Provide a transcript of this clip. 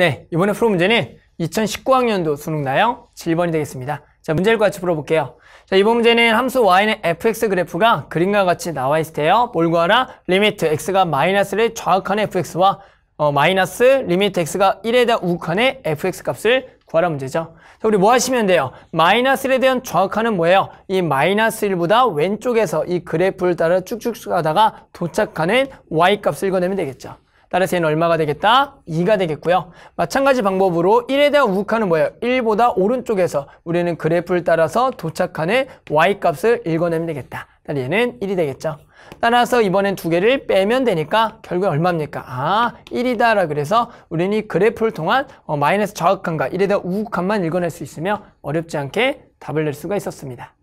네, 이번에 풀어 문제는 2019학년도 수능 나영 7번이 되겠습니다. 자, 문제를 같이 풀어볼게요. 자, 이번 문제는 함수 y는 fx 그래프가 그림과 같이 나와 있을 때요. 볼 구하라? 리미트 x가 마이너스를 좌악한 fx와 어, 마이너스 리미트 x가 1에다 우극한의 fx 값을 구하라 문제죠. 자, 우리 뭐 하시면 돼요? 마이너스에 대한 좌악한은 뭐예요? 이 마이너스 1보다 왼쪽에서 이 그래프를 따라 쭉쭉 가다가 도착하는 y 값을 읽어내면 되겠죠. 따라서 얘는 얼마가 되겠다? 2가 되겠고요. 마찬가지 방법으로 1에 대한 우극하는 뭐예요? 1보다 오른쪽에서 우리는 그래프를 따라서 도착하는 y값을 읽어내면 되겠다. 따라서 얘는 1이 되겠죠. 따라서 이번엔 두 개를 빼면 되니까 결국에 얼마입니까? 아, 1이다라 그래서 우리는 이 그래프를 통한 어, 마이너스 좌극한과 1에 대한 우극한만 읽어낼 수 있으며 어렵지 않게 답을 낼 수가 있었습니다.